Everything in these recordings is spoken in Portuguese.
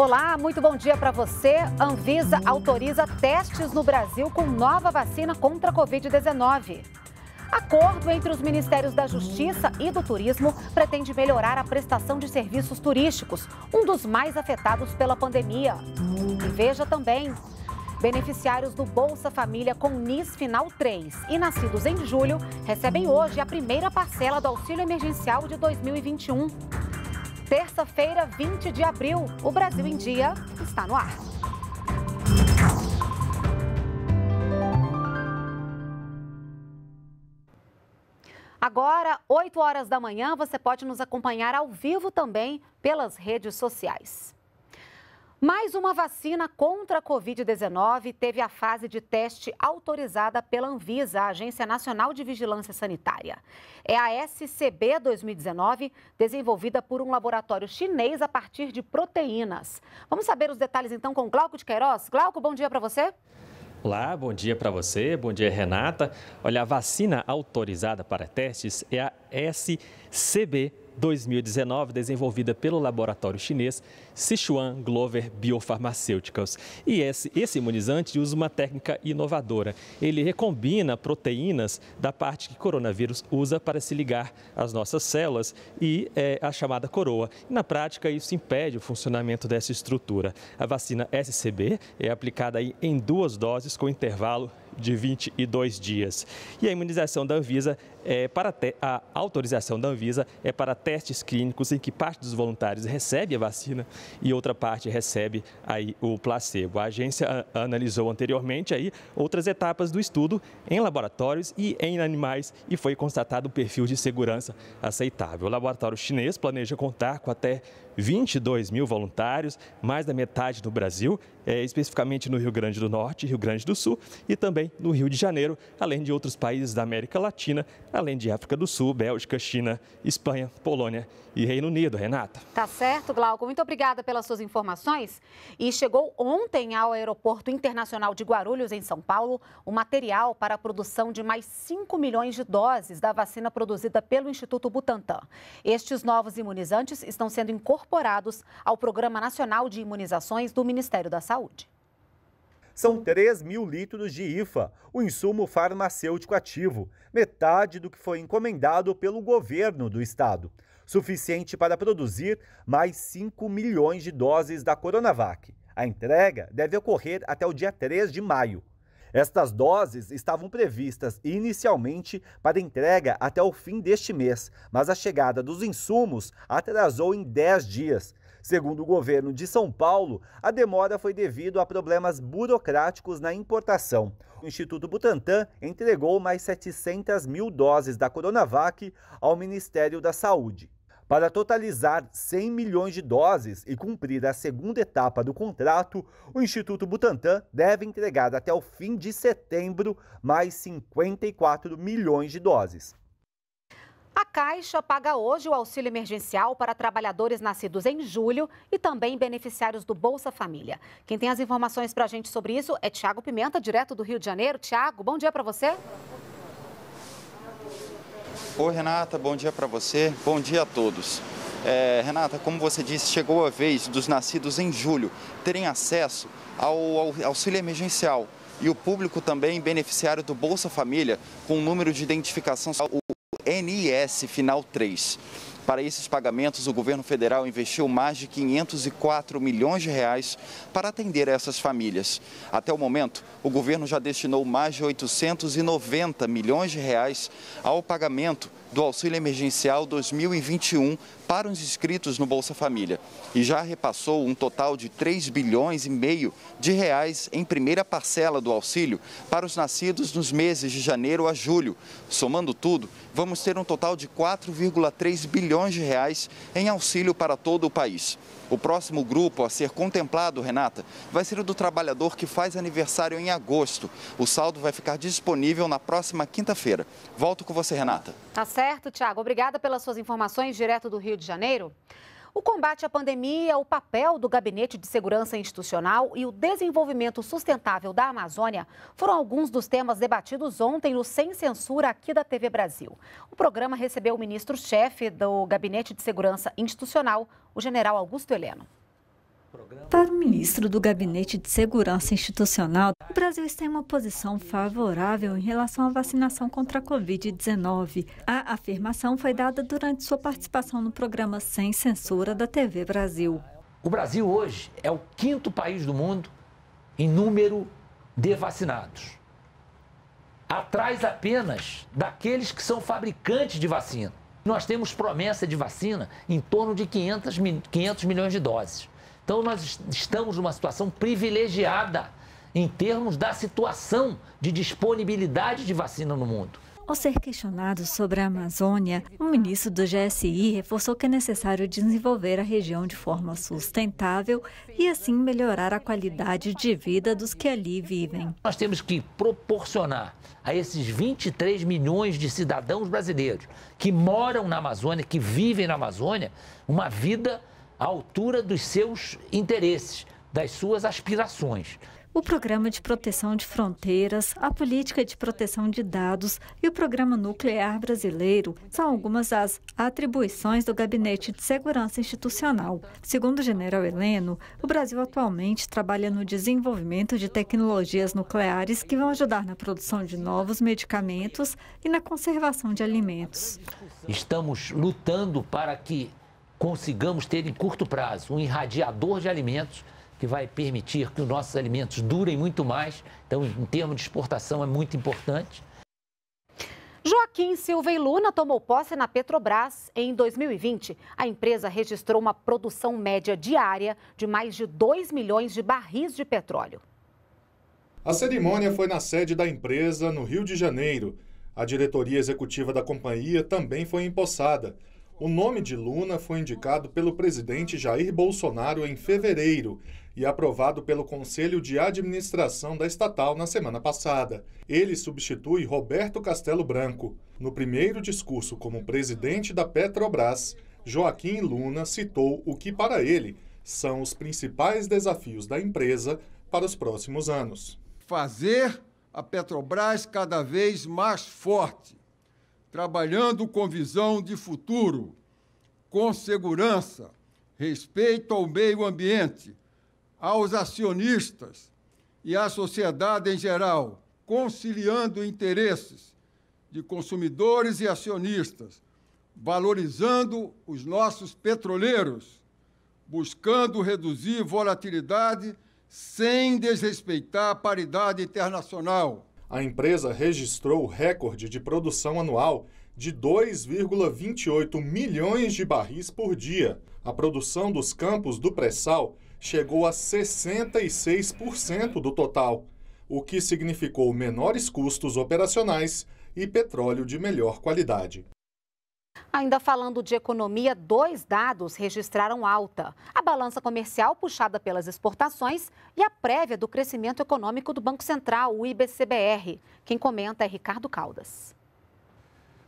Olá, muito bom dia para você. Anvisa autoriza testes no Brasil com nova vacina contra a Covid-19. Acordo entre os Ministérios da Justiça e do Turismo pretende melhorar a prestação de serviços turísticos, um dos mais afetados pela pandemia. E veja também: beneficiários do Bolsa Família com NIS Final 3 e nascidos em julho recebem hoje a primeira parcela do auxílio emergencial de 2021. Terça-feira, 20 de abril, o Brasil em Dia está no ar. Agora, 8 horas da manhã, você pode nos acompanhar ao vivo também pelas redes sociais. Mais uma vacina contra a Covid-19 teve a fase de teste autorizada pela Anvisa, a Agência Nacional de Vigilância Sanitária. É a SCB 2019, desenvolvida por um laboratório chinês a partir de proteínas. Vamos saber os detalhes então com Glauco de Queiroz. Glauco, bom dia para você. Olá, bom dia para você, bom dia Renata. Olha, a vacina autorizada para testes é a SCB 2019, desenvolvida pelo laboratório chinês Sichuan Glover Biofarmacêuticas. E esse, esse imunizante usa uma técnica inovadora. Ele recombina proteínas da parte que o coronavírus usa para se ligar às nossas células e é, a chamada coroa. na prática, isso impede o funcionamento dessa estrutura. A vacina SCB é aplicada aí em duas doses com intervalo de 22 dias. E a imunização da Anvisa é para te... a autorização da Anvisa é para testes clínicos em que parte dos voluntários recebe a vacina e outra parte recebe aí o placebo. A agência ah, analisou anteriormente aí outras etapas do estudo em laboratórios e em animais e foi constatado um perfil de segurança aceitável. O laboratório chinês planeja contar com até 22 mil voluntários, mais da metade do Brasil, é, especificamente no Rio Grande do Norte, Rio Grande do Sul e também no Rio de Janeiro, além de outros países da América Latina, além de África do Sul, Bélgica, China, Espanha, Polônia e Reino Unido. Renata. Tá certo, Glauco. Muito obrigada pelas suas informações. E chegou ontem ao Aeroporto Internacional de Guarulhos, em São Paulo, o material para a produção de mais 5 milhões de doses da vacina produzida pelo Instituto Butantan. Estes novos imunizantes estão sendo incorporados ao Programa Nacional de Imunizações do Ministério da Saúde saúde. São 3 mil litros de IFA, o insumo farmacêutico ativo, metade do que foi encomendado pelo governo do estado, suficiente para produzir mais 5 milhões de doses da Coronavac. A entrega deve ocorrer até o dia 3 de maio. Estas doses estavam previstas inicialmente para entrega até o fim deste mês, mas a chegada dos insumos atrasou em 10 dias Segundo o governo de São Paulo, a demora foi devido a problemas burocráticos na importação. O Instituto Butantan entregou mais 700 mil doses da Coronavac ao Ministério da Saúde. Para totalizar 100 milhões de doses e cumprir a segunda etapa do contrato, o Instituto Butantan deve entregar até o fim de setembro mais 54 milhões de doses. A Caixa paga hoje o auxílio emergencial para trabalhadores nascidos em julho e também beneficiários do Bolsa Família. Quem tem as informações para a gente sobre isso é Tiago Pimenta, direto do Rio de Janeiro. Tiago, bom dia para você. Oi, Renata, bom dia para você, bom dia a todos. É, Renata, como você disse, chegou a vez dos nascidos em julho terem acesso ao auxílio emergencial e o público também beneficiário do Bolsa Família, com o número de identificação, o NIS, final 3. Para esses pagamentos, o governo federal investiu mais de 504 milhões de reais para atender essas famílias. Até o momento, o governo já destinou mais de 890 milhões de reais ao pagamento do auxílio emergencial 2021 para os inscritos no Bolsa Família e já repassou um total de 3 bilhões e meio de reais em primeira parcela do auxílio para os nascidos nos meses de janeiro a julho. Somando tudo, vamos ter um total de 4,3 bilhões bilhões de reais em auxílio para todo o país. O próximo grupo a ser contemplado, Renata, vai ser o do trabalhador que faz aniversário em agosto. O saldo vai ficar disponível na próxima quinta-feira. Volto com você, Renata. Tá certo, Tiago. Obrigada pelas suas informações direto do Rio de Janeiro. O combate à pandemia, o papel do Gabinete de Segurança Institucional e o desenvolvimento sustentável da Amazônia foram alguns dos temas debatidos ontem no Sem Censura aqui da TV Brasil. O programa recebeu o ministro-chefe do Gabinete de Segurança Institucional, o general Augusto Heleno. Para o ministro do Gabinete de Segurança Institucional, o Brasil está em uma posição favorável em relação à vacinação contra a Covid-19. A afirmação foi dada durante sua participação no programa Sem Censura da TV Brasil. O Brasil hoje é o quinto país do mundo em número de vacinados. Atrás apenas daqueles que são fabricantes de vacina. Nós temos promessa de vacina em torno de 500, 500 milhões de doses. Então, nós estamos numa situação privilegiada em termos da situação de disponibilidade de vacina no mundo. Ao ser questionado sobre a Amazônia, o ministro do GSI reforçou que é necessário desenvolver a região de forma sustentável e assim melhorar a qualidade de vida dos que ali vivem. Nós temos que proporcionar a esses 23 milhões de cidadãos brasileiros que moram na Amazônia, que vivem na Amazônia, uma vida à altura dos seus interesses, das suas aspirações. O Programa de Proteção de Fronteiras, a Política de Proteção de Dados e o Programa Nuclear Brasileiro são algumas das atribuições do Gabinete de Segurança Institucional. Segundo o general Heleno, o Brasil atualmente trabalha no desenvolvimento de tecnologias nucleares que vão ajudar na produção de novos medicamentos e na conservação de alimentos. Estamos lutando para que consigamos ter em curto prazo um irradiador de alimentos que vai permitir que os nossos alimentos durem muito mais. Então, em termos de exportação, é muito importante. Joaquim Silva e Luna tomou posse na Petrobras em 2020. A empresa registrou uma produção média diária de mais de 2 milhões de barris de petróleo. A cerimônia foi na sede da empresa, no Rio de Janeiro. A diretoria executiva da companhia também foi empossada. O nome de Luna foi indicado pelo presidente Jair Bolsonaro em fevereiro e aprovado pelo Conselho de Administração da estatal na semana passada. Ele substitui Roberto Castelo Branco. No primeiro discurso como presidente da Petrobras, Joaquim Luna citou o que para ele são os principais desafios da empresa para os próximos anos. Fazer a Petrobras cada vez mais forte trabalhando com visão de futuro, com segurança, respeito ao meio ambiente, aos acionistas e à sociedade em geral, conciliando interesses de consumidores e acionistas, valorizando os nossos petroleiros, buscando reduzir volatilidade sem desrespeitar a paridade internacional a empresa registrou o recorde de produção anual de 2,28 milhões de barris por dia. A produção dos campos do pré-sal chegou a 66% do total, o que significou menores custos operacionais e petróleo de melhor qualidade. Ainda falando de economia, dois dados registraram alta: a balança comercial puxada pelas exportações e a prévia do crescimento econômico do Banco Central, o IBCBR. Quem comenta é Ricardo Caldas.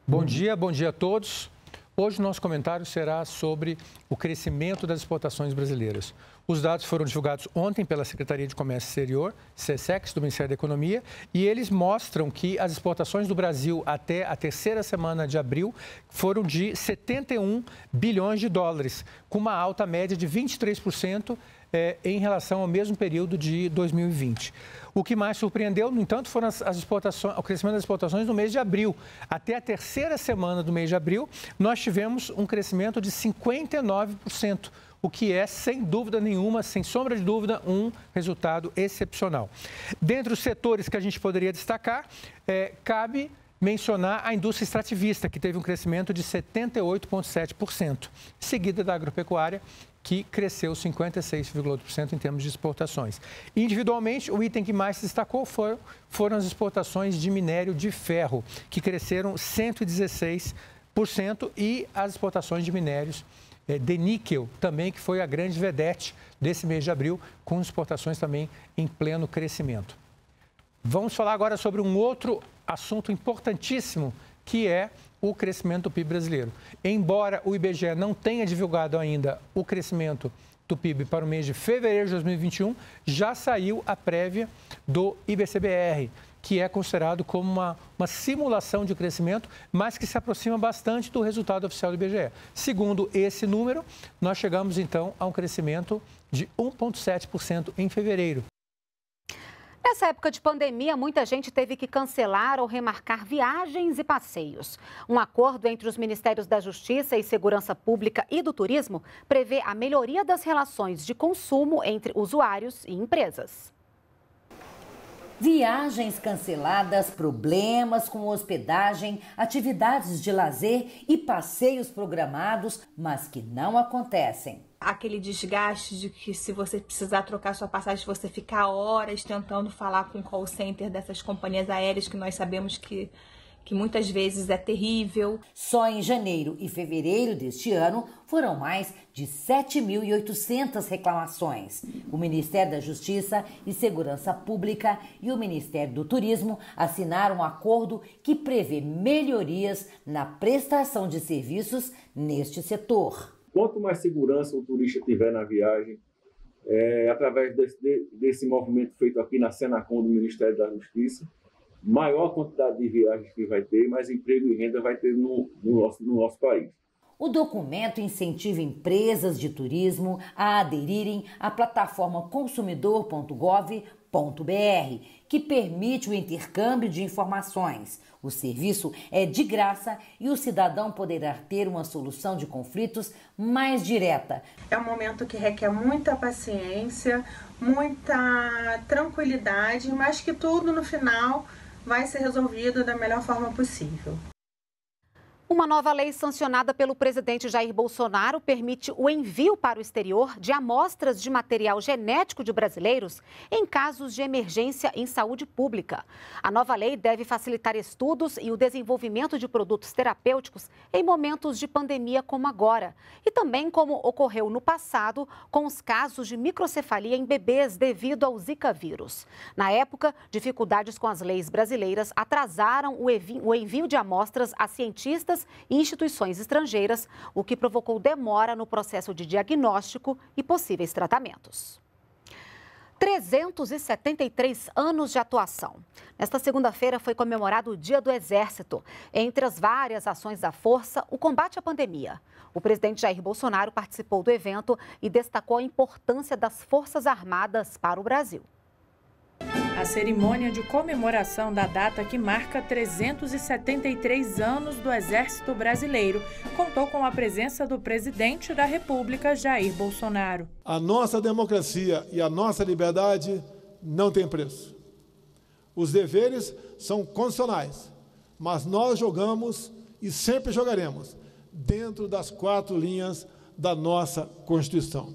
Bom dia, bom dia a todos. Hoje nosso comentário será sobre o crescimento das exportações brasileiras. Os dados foram divulgados ontem pela Secretaria de Comércio Exterior, SESEX, do Ministério da Economia, e eles mostram que as exportações do Brasil até a terceira semana de abril foram de 71 bilhões de dólares, com uma alta média de 23%. É, eh, em relação ao mesmo período de 2020. O que mais surpreendeu, no entanto, foram as, as, exportações, o crescimento das exportações no mês de abril. Até a terceira semana do mês de abril, nós tivemos um crescimento de 59% o que é, sem dúvida nenhuma, sem sombra de dúvida, um resultado excepcional. Dentre os setores que a gente poderia destacar, é, cabe mencionar a indústria extrativista, que teve um crescimento de 78,7%, seguida da agropecuária, que cresceu 56,8% em termos de exportações. Individualmente, o item que mais se destacou foram, foram as exportações de minério de ferro, que cresceram 116% e as exportações de minérios de é, níquel também, que foi a grande vedete desse mês de abril, com exportações também em pleno crescimento. Vamos falar agora sobre um outro assunto importantíssimo, que é o crescimento do PIB brasileiro. Embora o IBGE não tenha divulgado ainda o crescimento do PIB para o mês de fevereiro de 2021, já saiu a prévia do IBCBR, que é considerado como uma, uma simulação de crescimento, mas que se aproxima bastante do resultado oficial do IBGE. Segundo esse número, nós chegamos então a um crescimento de 1,7% em fevereiro. Nessa época de pandemia, muita gente teve que cancelar ou remarcar viagens e passeios. Um acordo entre os Ministérios da Justiça e Segurança Pública e do Turismo prevê a melhoria das relações de consumo entre usuários e empresas. Viagens canceladas, problemas com hospedagem, atividades de lazer e passeios programados, mas que não acontecem. Aquele desgaste de que se você precisar trocar sua passagem, você ficar horas tentando falar com o call center dessas companhias aéreas que nós sabemos que que muitas vezes é terrível. Só em janeiro e fevereiro deste ano foram mais de 7.800 reclamações. O Ministério da Justiça e Segurança Pública e o Ministério do Turismo assinaram um acordo que prevê melhorias na prestação de serviços neste setor. Quanto mais segurança o turista tiver na viagem, é, através desse, desse movimento feito aqui na Senacom do Ministério da Justiça, maior quantidade de viagens que vai ter, mais emprego e renda vai ter no, no, nosso, no nosso país. O documento incentiva empresas de turismo a aderirem à plataforma consumidor.gov.br, que permite o intercâmbio de informações. O serviço é de graça e o cidadão poderá ter uma solução de conflitos mais direta. É um momento que requer muita paciência, muita tranquilidade, mas que tudo no final vai ser resolvido da melhor forma possível. Uma nova lei sancionada pelo presidente Jair Bolsonaro permite o envio para o exterior de amostras de material genético de brasileiros em casos de emergência em saúde pública. A nova lei deve facilitar estudos e o desenvolvimento de produtos terapêuticos em momentos de pandemia como agora, e também como ocorreu no passado com os casos de microcefalia em bebês devido ao Zika vírus. Na época, dificuldades com as leis brasileiras atrasaram o envio de amostras a cientistas e instituições estrangeiras, o que provocou demora no processo de diagnóstico e possíveis tratamentos. 373 anos de atuação. Nesta segunda-feira foi comemorado o Dia do Exército. Entre as várias ações da Força, o combate à pandemia. O presidente Jair Bolsonaro participou do evento e destacou a importância das Forças Armadas para o Brasil. A cerimônia de comemoração da data que marca 373 anos do Exército Brasileiro contou com a presença do presidente da República, Jair Bolsonaro. A nossa democracia e a nossa liberdade não têm preço. Os deveres são condicionais, mas nós jogamos e sempre jogaremos dentro das quatro linhas da nossa Constituição.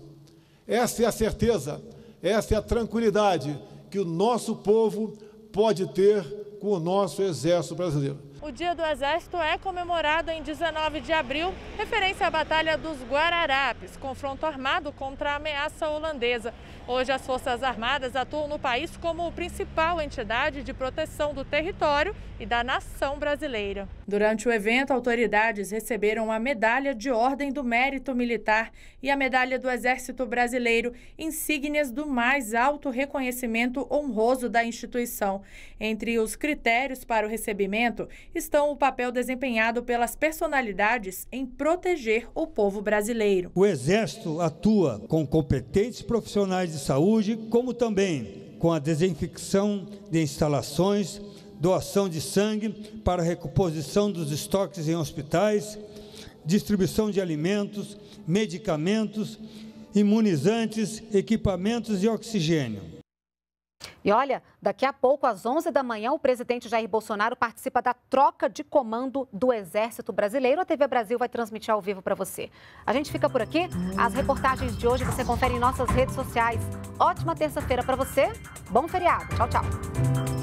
Essa é a certeza, essa é a tranquilidade que o nosso povo pode ter com o nosso exército brasileiro o Dia do Exército é comemorado em 19 de abril, referência à Batalha dos Guararapes, confronto armado contra a ameaça holandesa. Hoje, as Forças Armadas atuam no país como principal entidade de proteção do território e da nação brasileira. Durante o evento, autoridades receberam a Medalha de Ordem do Mérito Militar e a Medalha do Exército Brasileiro, insígnias do mais alto reconhecimento honroso da instituição. Entre os critérios para o recebimento estão o papel desempenhado pelas personalidades em proteger o povo brasileiro. O Exército atua com competentes profissionais de saúde, como também com a desinfecção de instalações, doação de sangue para recomposição dos estoques em hospitais, distribuição de alimentos, medicamentos, imunizantes, equipamentos e oxigênio. E olha, daqui a pouco, às 11 da manhã, o presidente Jair Bolsonaro participa da troca de comando do Exército Brasileiro. A TV Brasil vai transmitir ao vivo para você. A gente fica por aqui. As reportagens de hoje você confere em nossas redes sociais. Ótima terça-feira para você. Bom feriado. Tchau, tchau.